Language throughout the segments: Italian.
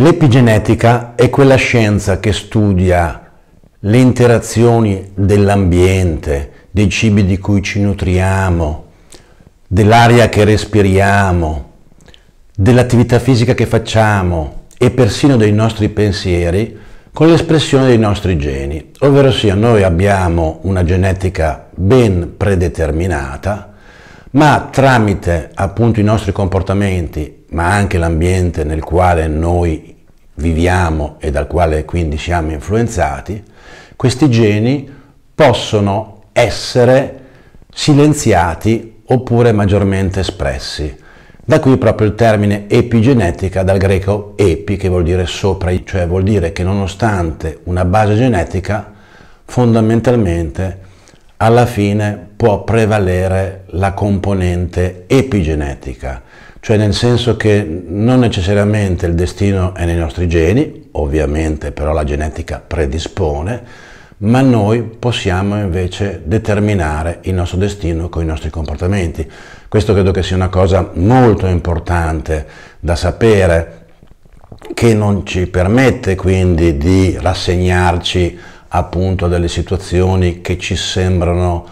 L'epigenetica è quella scienza che studia le interazioni dell'ambiente, dei cibi di cui ci nutriamo, dell'aria che respiriamo, dell'attività fisica che facciamo e persino dei nostri pensieri con l'espressione dei nostri geni, ovvero sia noi abbiamo una genetica ben predeterminata ma tramite appunto i nostri comportamenti, ma anche l'ambiente nel quale noi viviamo e dal quale quindi siamo influenzati, questi geni possono essere silenziati oppure maggiormente espressi. Da qui proprio il termine epigenetica, dal greco epi, che vuol dire sopra, cioè vuol dire che nonostante una base genetica, fondamentalmente alla fine può prevalere la componente epigenetica, cioè nel senso che non necessariamente il destino è nei nostri geni, ovviamente però la genetica predispone, ma noi possiamo invece determinare il nostro destino con i nostri comportamenti. Questo credo che sia una cosa molto importante da sapere, che non ci permette quindi di rassegnarci appunto a delle situazioni che ci sembrano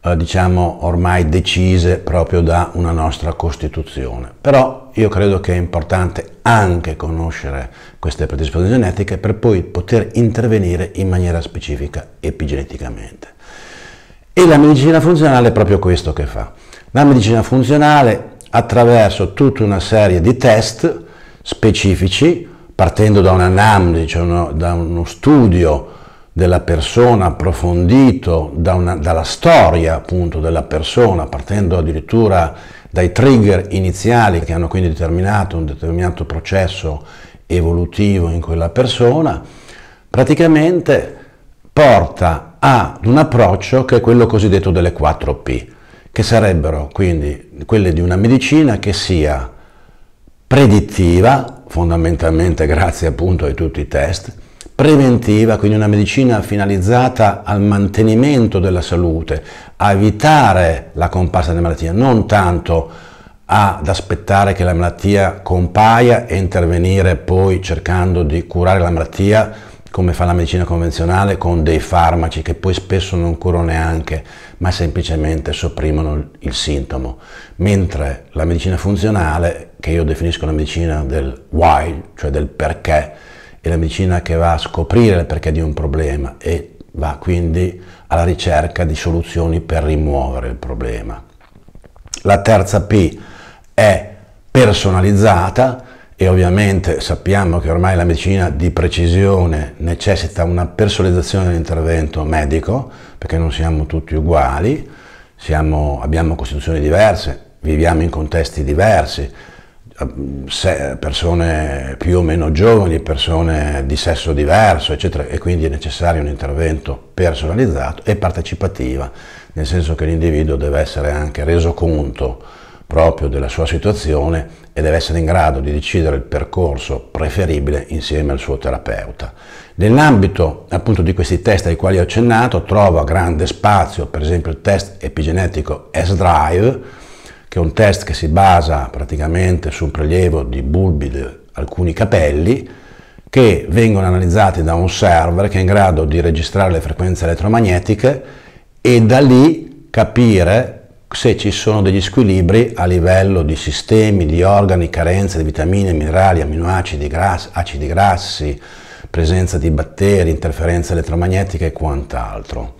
eh, diciamo ormai decise proprio da una nostra Costituzione. Però io credo che è importante anche conoscere queste predisposizioni genetiche per poi poter intervenire in maniera specifica epigeneticamente. E la medicina funzionale è proprio questo che fa. La medicina funzionale attraverso tutta una serie di test specifici, partendo da un'anamnesi, cioè uno, da uno studio della persona, approfondito da una, dalla storia appunto della persona, partendo addirittura dai trigger iniziali che hanno quindi determinato un determinato processo evolutivo in quella persona, praticamente porta ad un approccio che è quello cosiddetto delle 4P, che sarebbero quindi quelle di una medicina che sia predittiva, fondamentalmente grazie appunto a tutti i test, preventiva, quindi una medicina finalizzata al mantenimento della salute, a evitare la comparsa della malattia, non tanto ad aspettare che la malattia compaia e intervenire poi cercando di curare la malattia come fa la medicina convenzionale con dei farmaci che poi spesso non curano neanche, ma semplicemente sopprimono il sintomo, mentre la medicina funzionale, che io definisco la medicina del why, cioè del perché, è la medicina che va a scoprire il perché di un problema e va quindi alla ricerca di soluzioni per rimuovere il problema. La terza P è personalizzata e ovviamente sappiamo che ormai la medicina di precisione necessita una personalizzazione dell'intervento medico perché non siamo tutti uguali, siamo, abbiamo costituzioni diverse, viviamo in contesti diversi, persone più o meno giovani, persone di sesso diverso, eccetera, e quindi è necessario un intervento personalizzato e partecipativa, nel senso che l'individuo deve essere anche reso conto proprio della sua situazione e deve essere in grado di decidere il percorso preferibile insieme al suo terapeuta. Nell'ambito appunto di questi test ai quali ho accennato trova grande spazio per esempio il test epigenetico S-Drive che è un test che si basa praticamente sul prelievo di bulbi di alcuni capelli che vengono analizzati da un server che è in grado di registrare le frequenze elettromagnetiche e da lì capire se ci sono degli squilibri a livello di sistemi, di organi, carenze di vitamine, minerali, amminoacidi, grassi, acidi grassi, presenza di batteri, interferenze elettromagnetiche e quant'altro.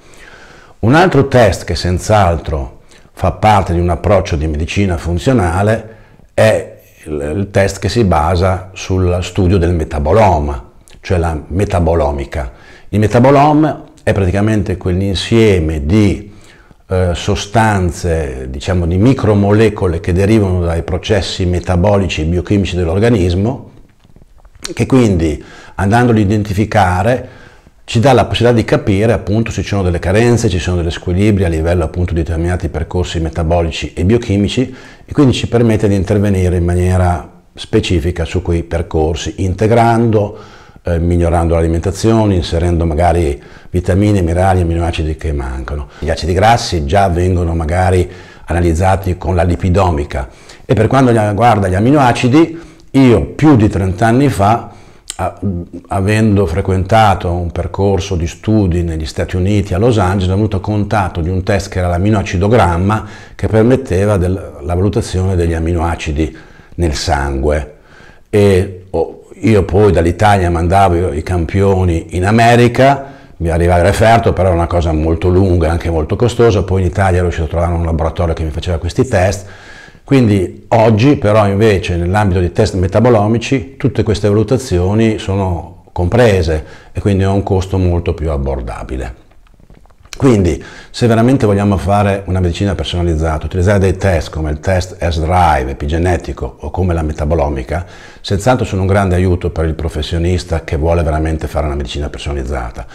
Un altro test che senz'altro fa parte di un approccio di medicina funzionale è il test che si basa sul studio del metaboloma, cioè la metabolomica. Il metaboloma è praticamente quell'insieme di eh, sostanze, diciamo di micromolecole che derivano dai processi metabolici e biochimici dell'organismo, che quindi andandoli a identificare ci dà la possibilità di capire appunto se ci sono delle carenze, se ci sono degli squilibri a livello appunto di determinati percorsi metabolici e biochimici e quindi ci permette di intervenire in maniera specifica su quei percorsi, integrando, eh, migliorando l'alimentazione, inserendo magari vitamine, minerali e aminoacidi che mancano. Gli acidi grassi già vengono magari analizzati con la lipidomica e per quanto riguarda gli aminoacidi, io più di 30 anni fa avendo frequentato un percorso di studi negli Stati Uniti a Los Angeles, ho avuto contatto di un test che era l'aminoacidogramma che permetteva del, la valutazione degli aminoacidi nel sangue. E oh, io poi dall'Italia mandavo i campioni in America, mi arrivava il referto, però era una cosa molto lunga, e anche molto costosa, poi in Italia ero riuscito a trovare un laboratorio che mi faceva questi test quindi oggi però invece nell'ambito dei test metabolomici tutte queste valutazioni sono comprese e quindi ha un costo molto più abbordabile. Quindi se veramente vogliamo fare una medicina personalizzata, utilizzare dei test come il test S-Drive epigenetico o come la metabolomica, senz'altro sono un grande aiuto per il professionista che vuole veramente fare una medicina personalizzata.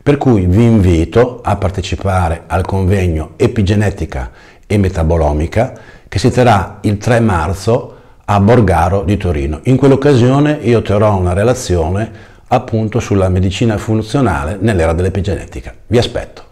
Per cui vi invito a partecipare al convegno epigenetica e metabolomica che si terrà il 3 marzo a Borgaro di Torino. In quell'occasione io terrò una relazione appunto sulla medicina funzionale nell'era dell'epigenetica. Vi aspetto.